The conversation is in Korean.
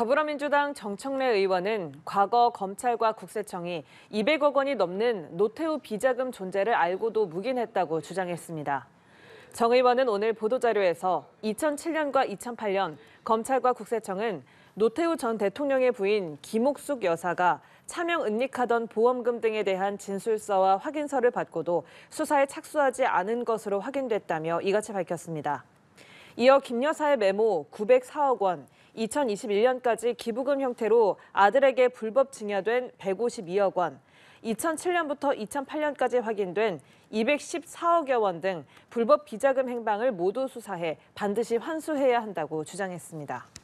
더불어민주당 정청래 의원은 과거 검찰과 국세청이 200억 원이 넘는 노태우 비자금 존재를 알고도 묵인했다고 주장했습니다. 정 의원은 오늘 보도자료에서 2007년과 2008년 검찰과 국세청은 노태우 전 대통령의 부인 김옥숙 여사가 차명 은닉하던 보험금 등에 대한 진술서와 확인서를 받고도 수사에 착수하지 않은 것으로 확인됐다며 이같이 밝혔습니다. 이어 김 여사의 메모 904억 원, 2021년까지 기부금 형태로 아들에게 불법 증여된 152억 원, 2007년부터 2008년까지 확인된 214억여 원 등 불법 비자금 행방을 모두 수사해 반드시 환수해야 한다고 주장했습니다.